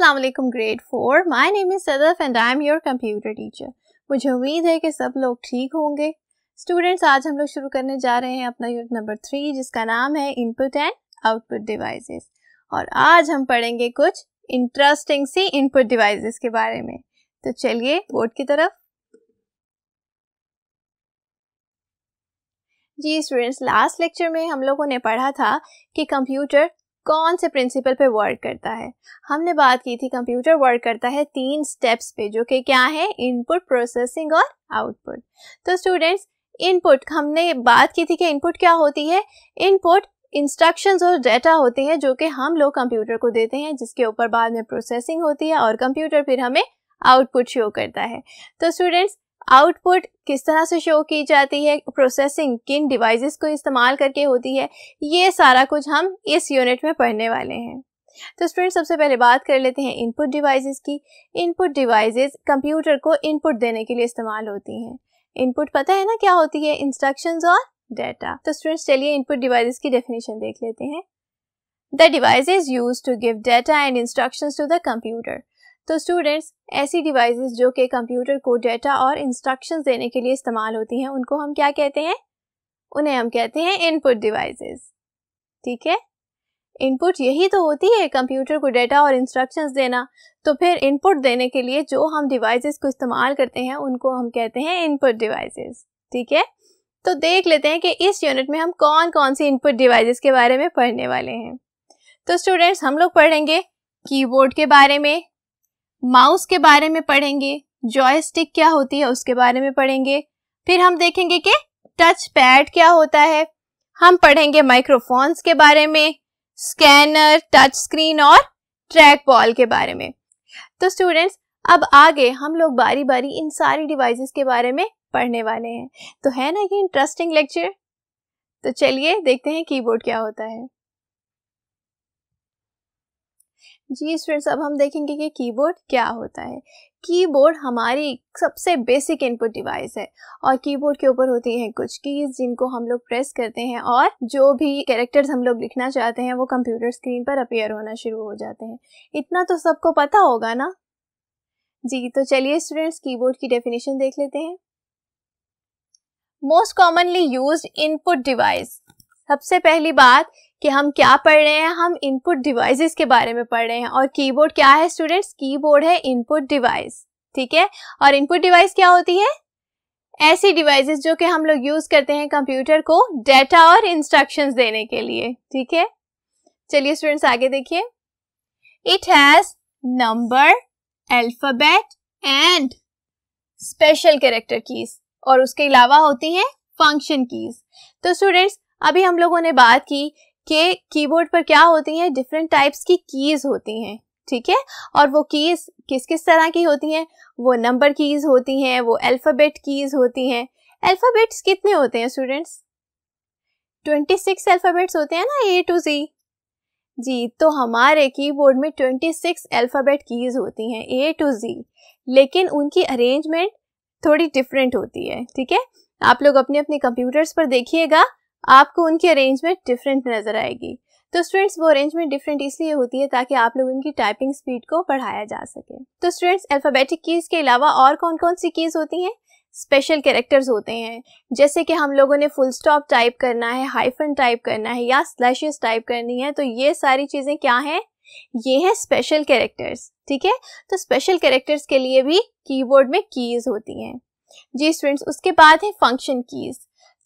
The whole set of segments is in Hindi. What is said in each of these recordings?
अस्सलाम वालेकुम grade four my name is Sadaf and I am your computer teacher मुझे उम्मीद है कि सब लोग ठीक होंगे स्टूडेंट्स आज हम लोग शुरू करने जा रहे हैं अपना यूनिट नंबर थ्री जिसका नाम है इनपुट एंड आउटपुट डिवाइसेस और आज हम पढ़ेंगे कुछ इंटरेस्टिंग सी इनपुट डिवाइसेस के बारे में तो चलिए बोर्ड की तरफ जी स्टूडेंट्स लास्ट लेक्चर में हम लोगों ने पढ़ा था कि कंप्यूटर कौन से प्रिंसिपल पे वर्क करता है हमने बात की थी कंप्यूटर वर्क करता है तीन स्टेप्स पे जो कि क्या है इनपुट प्रोसेसिंग और आउटपुट तो स्टूडेंट्स इनपुट हमने बात की थी कि इनपुट क्या होती है इनपुट इंस्ट्रक्शंस और डेटा होते हैं जो कि हम लोग कंप्यूटर को देते हैं जिसके ऊपर बाद में प्रोसेसिंग होती है और कंप्यूटर फिर हमें आउटपुट शो करता है तो स्टूडेंट्स आउटपुट किस तरह से शो की जाती है प्रोसेसिंग किन डिवाइसेस को इस्तेमाल करके होती है ये सारा कुछ हम इस यूनिट में पढ़ने वाले हैं तो स्टूडेंट सबसे पहले बात कर लेते हैं इनपुट डिवाइसेस की इनपुट डिवाइसेस कंप्यूटर को इनपुट देने के लिए इस्तेमाल होती हैं इनपुट पता है ना क्या होती है इंस्ट्रक्शंस और डेटा तो स्टूडेंट्स चलिए इनपुट डिवाइसेस की डेफिनेशन देख लेते हैं the device is use to give data and instruction to the computer तो स्टूडेंट्स ऐसी डिवाइसेस जो कि कंप्यूटर को डेटा और इंस्ट्रक्शंस देने के लिए इस्तेमाल होती हैं उनको हम क्या कहते हैं उन्हें हम कहते हैं इनपुट डिवाइसेस ठीक है इनपुट यही तो होती है कंप्यूटर को डेटा और इंस्ट्रक्शंस देना तो फिर इनपुट देने के लिए जो हम डिवाइसेस को इस्तेमाल करते हैं उनको हम कहते हैं इनपुट डिवाइसेस ठीक है तो देख लेते हैं कि इस यूनिट में हम कौन कौन से इनपुट डिवाइसेस के बारे में पढ़ने वाले हैं तो स्टूडेंट्स हम लोग पढ़ेंगे कीबोर्ड के बारे में माउस के बारे में पढ़ेंगे जॉयस्टिक क्या होती है उसके बारे में पढ़ेंगे फिर हम देखेंगे कि टच पैड क्या होता है हम पढ़ेंगे माइक्रोफोन्स के बारे में स्कैनर टच स्क्रीन और ट्रैक बॉल के बारे में तो स्टूडेंट्स अब आगे हम लोग बारी बारी इन सारी डिवाइसेस के बारे में पढ़ने वाले हैं तो है ना ये इंटरेस्टिंग लेक्चर तो चलिए देखते हैं कीबोर्ड क्या होता है जी स्टूडेंट्स अब हम देखेंगे कि कीबोर्ड क्या होता है कीबोर्ड हमारी सबसे बेसिक इनपुट डिवाइस है और कीबोर्ड के ऊपर होती हैं कुछ कीज जिनको हम लोग प्रेस करते हैं और जो भी कैरेक्टर्स हम लोग लिखना चाहते हैं वो कंप्यूटर स्क्रीन पर अपेयर होना शुरू हो जाते हैं इतना तो सबको पता होगा ना जी तो चलिए स्टूडेंट्स कीबोर्ड की डेफिनेशन देख लेते हैं most commonly use input device सबसे पहली बात कि हम क्या पढ़ रहे हैं हम इनपुट डिवाइसेस के बारे में पढ़ रहे हैं और कीबोर्ड क्या है स्टूडेंट्स कीबोर्ड है इनपुट डिवाइस ठीक है और इनपुट डिवाइस क्या होती है ऐसी डिवाइसेस जो कि हम लोग यूज करते हैं कंप्यूटर को डेटा और इंस्ट्रक्शंस देने के लिए ठीक है चलिए स्टूडेंट्स आगे देखिए it has number alphabet and special character keys और उसके अलावा होती हैं फंक्शन कीज तो स्टूडेंट्स अभी हम लोगों ने बात की के कीबोर्ड पर क्या होती हैं डिफरेंट टाइप्स की कीज़ होती हैं ठीक है और वो कीज़ किस किस तरह की होती हैं वो नंबर कीज़ होती हैं वो अल्फ़ाबेट कीज़ होती हैं अल्फ़ाबेट्स कितने होते हैं स्टूडेंट्स ट्वेंटी सिक्स अल्फ़ाबेट्स होते हैं ना ए टू जी जी तो हमारे कीबोर्ड में ट्वेंटी सिक्स अल्फ़ाबेट कीज़ होती हैं ए टू जी लेकिन उनकी अरेंजमेंट थोड़ी डिफरेंट होती है ठीक है आप लोग अपने अपने कंप्यूटर्स पर देखिएगा आपको उनकी अरेंजमेंट डिफरेंट नज़र आएगी तो स्टूडेंट्स वो अरेंजमेंट डिफरेंट इसलिए होती है ताकि आप लोगों की टाइपिंग स्पीड को बढ़ाया जा सके तो स्टूडेंट्स अल्फ़ाबेटिक कीज़ के अलावा और कौन कौन सी कीज़ होती हैं स्पेशल कैरेक्टर्स होते हैं जैसे कि हम लोगों ने फुल स्टॉप टाइप करना है हाइफन टाइप करना है या स्लैशेस टाइप करनी है तो ये सारी चीज़ें क्या हैं ये हैं स्पेशल कैरेक्टर्स ठीक है तो स्पेशल कैरेक्टर्स के लिए भी कीबोर्ड में कीज़ होती हैं जी स्टूडेंट्स उसके बाद है फंक्शन कीज़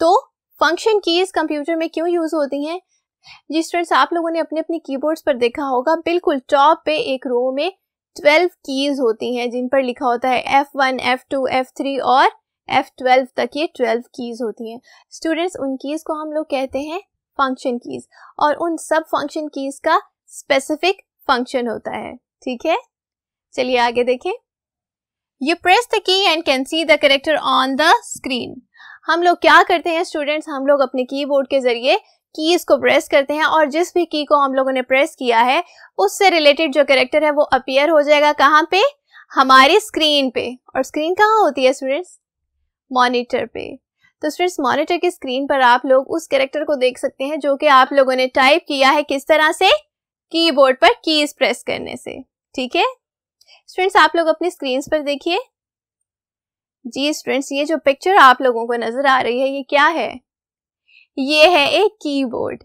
तो फंक्शन कीज कंप्यूटर में क्यों यूज़ होती हैं जी स्टूडेंट्स आप लोगों ने अपने अपने कीबोर्ड्स पर देखा होगा बिल्कुल टॉप पे एक रो में ट्वेल्व कीज होती हैं जिन पर लिखा होता है F one F two F three और एफ ट्वेल्व तक ये ट्वेल्व कीज होती हैं स्टूडेंट्स उन कीज़ को हम लोग कहते हैं फंक्शन कीज और उन सब फंक्शन कीज का स्पेसिफिक फंक्शन होता है ठीक है चलिए आगे देखें you press the key and can see the character on the screen हम लोग क्या करते हैं स्टूडेंट्स हम लोग अपने कीबोर्ड के ज़रिए कीज़ को प्रेस करते हैं और जिस भी की को हम लोगों ने प्रेस किया है उससे रिलेटेड जो करेक्टर है वो अपियर हो जाएगा कहाँ पे हमारी स्क्रीन पे और स्क्रीन कहाँ होती है स्टूडेंट्स मॉनिटर पे तो स्टूडेंट्स मॉनिटर की स्क्रीन पर आप लोग उस करेक्टर को देख सकते हैं जो कि आप लोगों ने टाइप किया है किस तरह से कीबोर्ड पर कीज प्रेस करने से ठीक है स्टूडेंट्स आप लोग अपनी स्क्रीन पर देखिए जी स्टूडेंट्स ये जो पिक्चर आप लोगों को नजर आ रही है ये क्या है ये है एक कीबोर्ड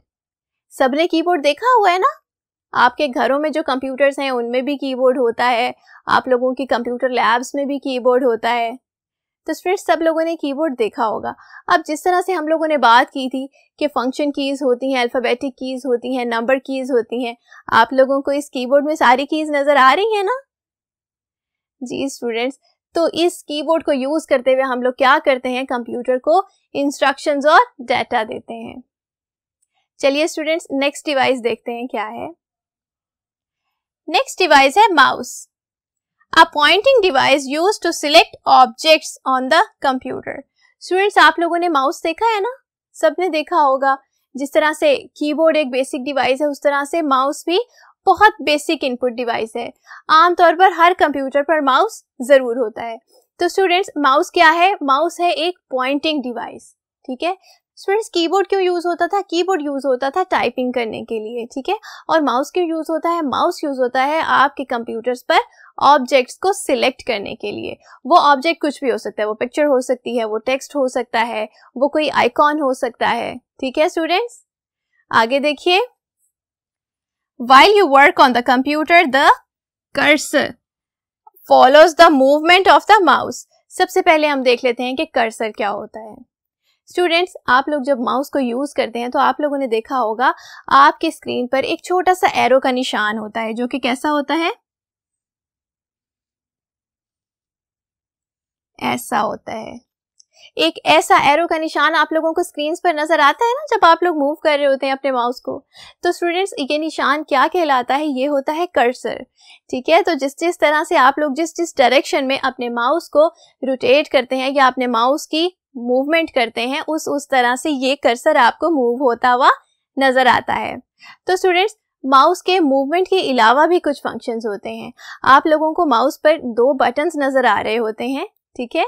सबने कीबोर्ड देखा हुआ है ना आपके घरों में जो कंप्यूटर्स हैं उनमें भी कीबोर्ड होता है आप लोगों की कंप्यूटर लैब्स में भी कीबोर्ड होता है तो फिर सब लोगों ने कीबोर्ड देखा होगा अब जिस तरह से हम लोगों ने बात की थी कि फंक्शन कीज़ होती हैं अल्फ़ाबेटिक कीज़ होती हैं नंबर कीज़ होती हैं आप लोगों को इस कीबोर्ड में सारी कीज़ नज़र आ रही हैं ना जी स्टूडेंट्स तो इस कीबोर्ड को यूज करते हुए हम लोग क्या करते हैं कंप्यूटर को इंस्ट्रक्शंस और डाटा देते हैं चलिए स्टूडेंट्स नेक्स्ट डिवाइस देखते हैं क्या है नेक्स्ट डिवाइस है mouse a pointing device use to select objects on the computer students आप लोगों ने माउस देखा है ना सबने देखा होगा जिस तरह से कीबोर्ड एक बेसिक डिवाइस है उस तरह से माउस भी बहुत बेसिक इनपुट डिवाइस है आमतौर पर हर कंप्यूटर पर माउस ज़रूर होता है तो स्टूडेंट्स माउस क्या है माउस है एक पॉइंटिंग डिवाइस ठीक है स्टूडेंट्स कीबोर्ड क्यों यूज़ होता था कीबोर्ड यूज़ होता था टाइपिंग करने के लिए ठीक है और माउस क्यों यूज़ होता है माउस यूज़ होता है आपके कंप्यूटर्स पर ऑब्जेक्ट्स को सिलेक्ट करने के लिए वो ऑब्जेक्ट कुछ भी हो सकता है वो पिक्चर हो सकती है वो टेक्स्ट हो सकता है वो कोई आइकॉन हो सकता है ठीक है स्टूडेंट्स आगे देखिए While you work on the computer, the cursor follows the movement of the mouse. सबसे पहले हम देख लेते हैं कि कर्सर क्या होता है स्टूडेंट्स आप लोग जब माउस को यूज़ करते हैं तो आप लोगों ने देखा होगा आपकी स्क्रीन पर एक छोटा सा एरो का निशान होता है जो कि कैसा होता है ऐसा होता है एक ऐसा एरो का निशान आप लोगों को स्क्रीन पर नजर आता है ना जब आप लोग मूव कर रहे होते हैं अपने माउस को तो स्टूडेंट्स ये निशान क्या कहलाता है ये होता है कर्सर ठीक है तो जिस जिस तरह से आप लोग जिस जिस डायरेक्शन में अपने माउस को रोटेट करते हैं या अपने माउस की मूवमेंट करते हैं उस उस तरह से ये कर्सर आपको मूव होता हुआ नजर आता है तो स्टूडेंट्स माउस के मूवमेंट के अलावा भी कुछ फंक्शंस होते हैं आप लोगों को माउस पर दो बटन्स नज़र आ रहे होते हैं ठीक है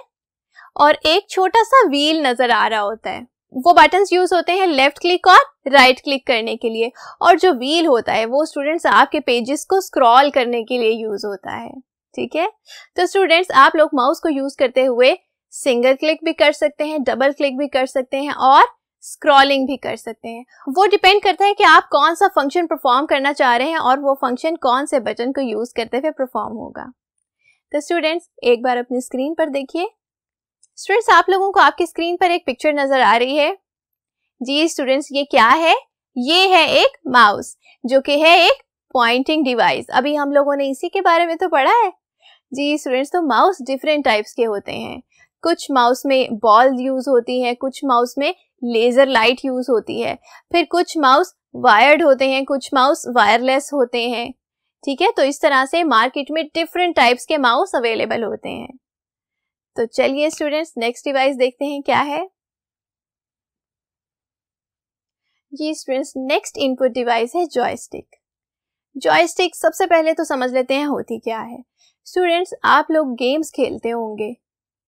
और एक छोटा सा व्हील नजर आ रहा होता है वो बटन यूज होते हैं लेफ्ट क्लिक और राइट right क्लिक करने के लिए और जो व्हील होता है वो स्टूडेंट्स आपके पेजेस को स्क्रॉल करने के लिए यूज होता है ठीक है तो स्टूडेंट्स आप लोग माउस को यूज करते हुए सिंगल क्लिक भी कर सकते हैं डबल क्लिक भी कर सकते हैं और स्क्रॉलिंग भी कर सकते हैं वो डिपेंड करता है कि आप कौन सा फंक्शन परफॉर्म करना चाह रहे हैं और वो फंक्शन कौन से बटन को यूज करते हुए परफॉर्म होगा तो स्टूडेंट्स एक बार अपनी स्क्रीन पर देखिए स्टूडेंट्स आप लोगों को आपकी स्क्रीन पर एक पिक्चर नजर आ रही है जी स्टूडेंट्स ये क्या है ये है एक माउस जो कि है एक पॉइंटिंग डिवाइस अभी हम लोगों ने इसी के बारे में तो पढ़ा है जी स्टूडेंट्स तो माउस डिफरेंट टाइप्स के होते हैं कुछ माउस में बॉल यूज़ होती है कुछ माउस में लेज़र लाइट यूज़ होती है फिर कुछ माउस वायर्ड होते हैं कुछ माउस वायरलेस होते हैं ठीक है तो इस तरह से मार्केट में डिफरेंट टाइप्स के माउस अवेलेबल होते हैं तो चलिए स्टूडेंट्स नेक्स्ट डिवाइस देखते हैं क्या है जी स्टूडेंट्स नेक्स्ट इनपुट डिवाइस है जॉयस्टिक जॉयस्टिक सबसे पहले तो समझ लेते हैं होती क्या है स्टूडेंट्स आप लोग गेम्स खेलते होंगे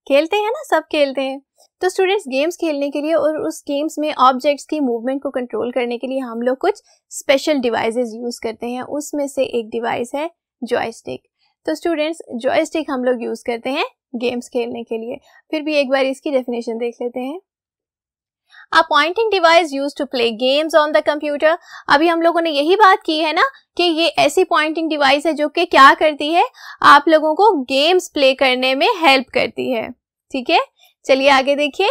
खेलते हैं ना सब खेलते हैं तो स्टूडेंट्स गेम्स खेलने के लिए और उस गेम्स में ऑब्जेक्ट्स की मूवमेंट को कंट्रोल करने के लिए हम लोग कुछ स्पेशल डिवाइसेस यूज़ करते हैं उसमें से एक डिवाइस है जॉयस्टिक तो स्टूडेंट्स जॉयस्टिक हम लोग यूज़ करते हैं गेम्स खेलने के लिए फिर भी एक बार इसकी डेफिनेशन देख लेते हैं a pointing device use to play games on the computer अभी हम लोगों ने यही बात की है ना कि ये ऐसी पॉइंटिंग डिवाइस है जो कि क्या करती है आप लोगों को गेम्स प्ले करने में हेल्प करती है ठीक है चलिए आगे देखिए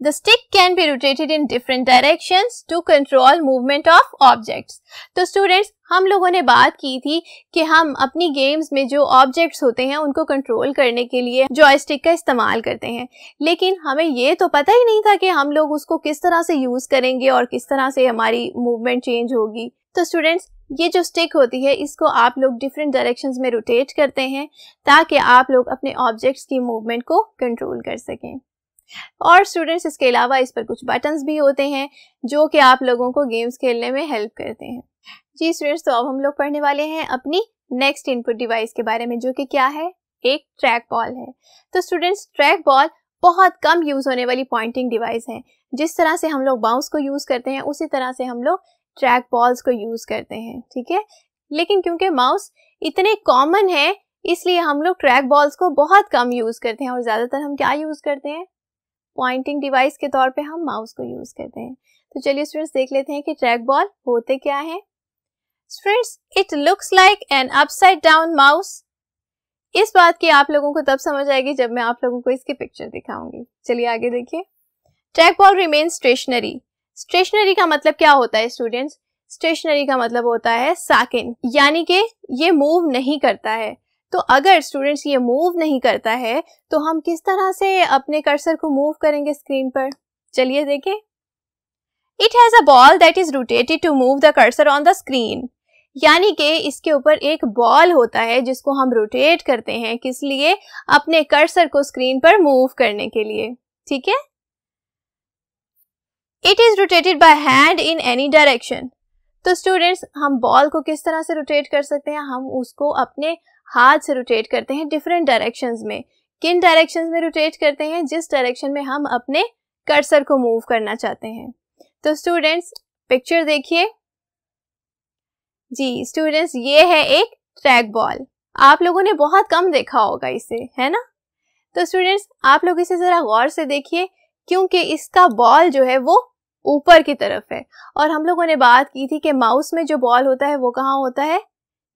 The stick can be rotated in different directions to control movement of objects. तो students हम लोगों ने बात की थी कि हम अपनी गेम्स में जो ऑब्जेक्ट्स होते हैं उनको कंट्रोल करने के लिए जॉयस्टिक का इस्तेमाल करते हैं लेकिन हमें ये तो पता ही नहीं था कि हम लोग उसको किस तरह से यूज़ करेंगे और किस तरह से हमारी मूवमेंट चेंज होगी तो स्टूडेंट्स ये जो स्टिक होती है इसको आप लोग डिफरेंट डायरेक्शंस में रोटेट करते हैं ताकि आप लोग अपने ऑब्जेक्ट्स की मूवमेंट को कंट्रोल कर सकें और स्टूडेंट्स इसके अलावा इस पर कुछ बटन्स भी होते हैं जो कि आप लोगों को गेम्स खेलने में हेल्प करते हैं जी स्टूडेंट्स तो अब हम लोग पढ़ने वाले हैं अपनी नेक्स्ट इनपुट डिवाइस के बारे में जो कि क्या है एक ट्रैक बॉल है तो स्टूडेंट्स ट्रैक बॉल बहुत कम यूज़ होने वाली पॉइंटिंग डिवाइस है जिस तरह से हम लोग बाउंस को यूज़ करते हैं उसी तरह से हम लोग ट्रैक बॉल्स को यूज़ करते हैं ठीक है लेकिन क्योंकि माउस इतने कॉमन है इसलिए हम लोग ट्रैक बॉल्स को बहुत कम यूज़ करते हैं और ज़्यादातर हम क्या यूज़ करते हैं पॉइंटिंग डिवाइस के तौर पे हम माउस को यूज़ करते हैं तो चलिए स्टूडेंट्स देख लेते हैं कि ट्रैक बॉल होते क्या हैं students it looks like an upside down mouse इस बात की आप लोगों को तब समझ आएगी जब मैं आप लोगों को इसकी पिक्चर दिखाऊंगी चलिए आगे देखिए track ball remain stationary stationary का मतलब क्या होता है स्टूडेंट्स स्टेशनरी का मतलब होता है साकिन यानी कि ये मूव नहीं करता है तो अगर स्टूडेंट्स ये मूव नहीं करता है तो हम किस तरह से अपने कर्सर को मूव करेंगे स्क्रीन पर चलिए देखें it has a ball that is rotated to move the cursor on the screen यानी कि इसके ऊपर एक बॉल होता है जिसको हम रोटेट करते हैं किस लिए अपने कर्सर को स्क्रीन पर मूव करने के लिए ठीक है it is rotated by hand in any direction तो स्टूडेंट्स हम बॉल को किस तरह से रोटेट कर सकते हैं हम उसको अपने हाथ से रोटेट करते हैं डिफरेंट डायरेक्शंस में किन डायरेक्शंस में रोटेट करते हैं जिस डायरेक्शन में हम अपने कर्सर को मूव करना चाहते हैं तो स्टूडेंट्स पिक्चर देखिए जी स्टूडेंट्स ये है एक ट्रैक बॉल आप लोगों ने बहुत कम देखा होगा इसे है ना तो स्टूडेंट्स आप लोग इसे ज़रा गौर से देखिए क्योंकि इसका बॉल जो है वो ऊपर की तरफ है और हम लोगों ने बात की थी कि माउस में जो बॉल होता है वो कहाँ होता है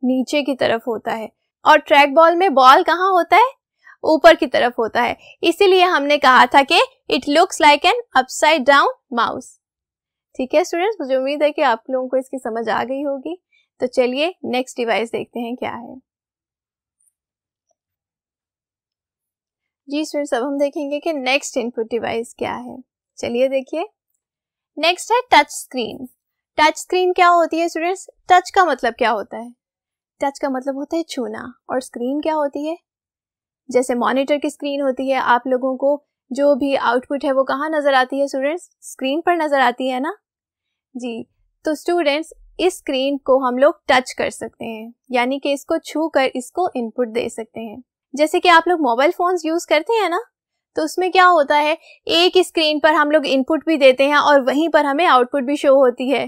नीचे की तरफ होता है और ट्रैक बॉल में बॉल कहाँ होता है ऊपर की तरफ होता है इसीलिए हमने कहा था कि it looks like an upside down mouse ठीक है स्टूडेंट्स मुझे उम्मीद है कि आप लोगों को इसकी समझ आ गई होगी तो चलिए नेक्स्ट डिवाइस देखते हैं क्या है जी स्टूडेंट्स अब हम देखेंगे कि नेक्स्ट इनपुट डिवाइस क्या है चलिए देखिए नेक्स्ट है टच स्क्रीन टच स्क्रीन क्या होती है स्टूडेंट्स टच का मतलब क्या होता है टच का मतलब होता है छूना और स्क्रीन क्या होती है जैसे मॉनिटर की स्क्रीन होती है आप लोगों को जो भी आउटपुट है वो कहाँ नज़र आती है स्टूडेंट्स स्क्रीन पर नज़र आती है ना जी तो स्टूडेंट्स इस स्क्रीन को हम लोग टच कर सकते हैं यानी कि इसको छू कर इसको इनपुट दे सकते हैं जैसे कि आप लोग मोबाइल फ़ोन्स यूज़ करते हैं ना तो उसमें क्या होता है एक स्क्रीन पर हम लोग इनपुट भी देते हैं और वहीं पर हमें आउटपुट भी शो होती है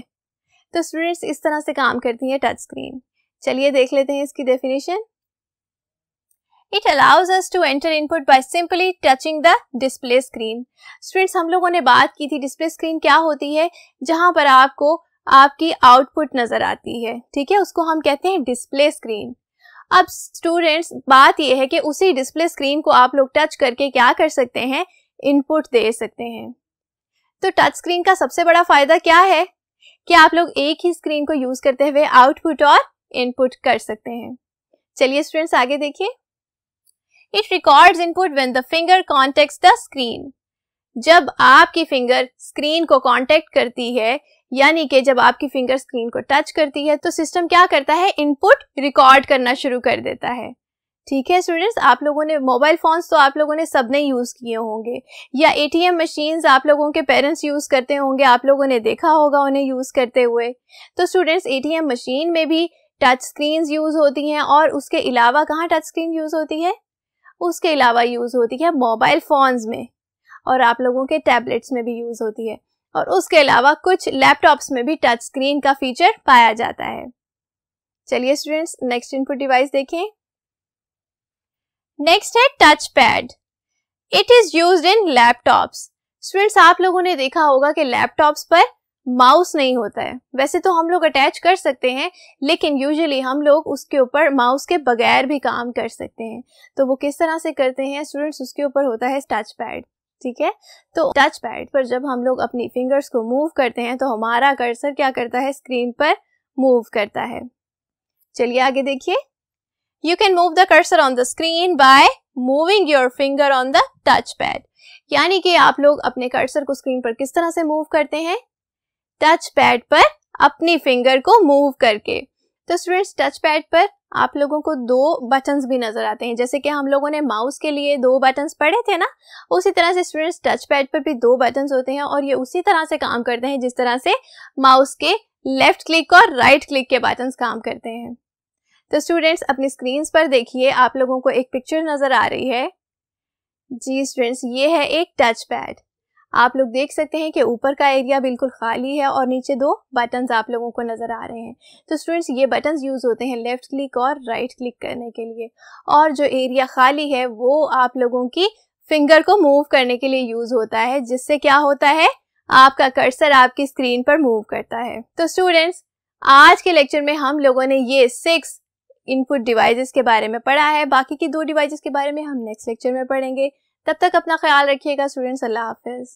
तो स्टूडेंट्स इस तरह से काम करती हैं टच स्क्रीन चलिए देख लेते हैं इसकी definition it allows us to enter input by simply touching the display screen students हम लोगों ने बात की थी डिस्प्ले स्क्रीन क्या होती है जहां पर आपको आपकी आउटपुट नजर आती है ठीक है उसको हम कहते हैं डिस्प्ले स्क्रीन अब स्टूडेंट्स बात यह है कि उसी डिस्प्ले स्क्रीन को आप लोग टच करके क्या कर सकते हैं इनपुट दे सकते हैं तो टच स्क्रीन का सबसे बड़ा फायदा क्या है कि आप लोग एक ही स्क्रीन को यूज करते हुए आउटपुट और इनपुट कर सकते हैं चलिए स्टूडेंट्स आगे देखिए it record input when the finger contact the screen जब आपकी फिंगर स्क्रीन को कॉन्टेक्ट करती है यानी कि जब आपकी फिंगर स्क्रीन को टच करती है तो सिस्टम क्या करता है इनपुट रिकॉर्ड करना शुरू कर देता है ठीक है स्टूडेंट्स आप लोगों ने मोबाइल फोन्स तो आप लोगों ने सबने यूज़ किए होंगे या एटीएम मशीन्स आप लोगों के पेरेंट्स यूज़ करते होंगे आप लोगों ने देखा होगा उन्हें यूज़ करते हुए तो स्टूडेंट्स एटीएम मशीन में भी टच स्क्रीन यूज़ होती हैं और उसके अलावा कहाँ टच स्क्रीन यूज़ होती है उसके अलावा यूज़ होती है मोबाइल फ़ोन्स में और आप लोगों के टैबलेट्स में भी यूज़ होती है और उसके अलावा कुछ लैपटॉप्स में भी टच स्क्रीन का फीचर पाया जाता है चलिए स्टूडेंट्स नेक्स्ट इनपुट डिवाइस देखें नेक्स्ट है touch pad it is use in laptops students आप लोगों ने देखा होगा कि लैपटॉप्स पर माउस नहीं होता है वैसे तो हम लोग अटैच कर सकते हैं लेकिन यूजुअली हम लोग उसके ऊपर माउस के बगैर भी काम कर सकते हैं तो वो किस तरह से करते हैं स्टूडेंट्स उसके ऊपर होता है टच पैड ठीक है तो टच पैड पर जब हम लोग अपनी फिंगर्स को मूव करते हैं तो हमारा कर्सर क्या करता है स्क्रीन पर मूव करता है चलिए आगे देखिए you can move the cursor on the screen by moving your finger on the touch pad यानी कि आप लोग अपने कर्सर को स्क्रीन पर किस तरह से मूव करते हैं टच पैड पर अपनी फिंगर को मूव करके तो स्टूडेंट्स टच पैड पर आप लोगों को दो बटन्स भी नजर आते हैं जैसे कि हम लोगों ने माउस के लिए दो बटन्स पढ़े थे ना उसी तरह से स्टूडेंट्स टच पैड पर भी दो बटन्स होते हैं और ये उसी तरह से काम करते हैं जिस तरह से माउस के लेफ्ट क्लिक और राइट क्लिक के बटन्स काम करते हैं तो स्टूडेंट्स अपनी स्क्रीन पर देखिए आप लोगों को एक पिक्चर नजर आ रही है जी स्टूडेंट्स ये है एक टच पैड आप लोग देख सकते हैं कि ऊपर का एरिया बिल्कुल खाली है और नीचे दो बटन्स आप लोगों को नज़र आ रहे हैं तो स्टूडेंट्स ये बटन्स यूज़ होते हैं लेफ़्ट क्लिक और राइट क्लिक करने के लिए और जो एरिया खाली है वो आप लोगों की फिंगर को मूव करने के लिए यूज़ होता है जिससे क्या होता है आपका कर्सर आपकी स्क्रीन पर मूव करता है तो स्टूडेंट्स आज के लेक्चर में हम लोगों ने ये सिक्स इनपुट डिवाइसेस के बारे में पढ़ा है बाकी की दो डिवाइसेस के बारे में हम नेक्स्ट लेक्चर में पढ़ेंगे तब तक अपना ख्याल रखिएगा स्टूडेंट्स अल्लाह हाफिज़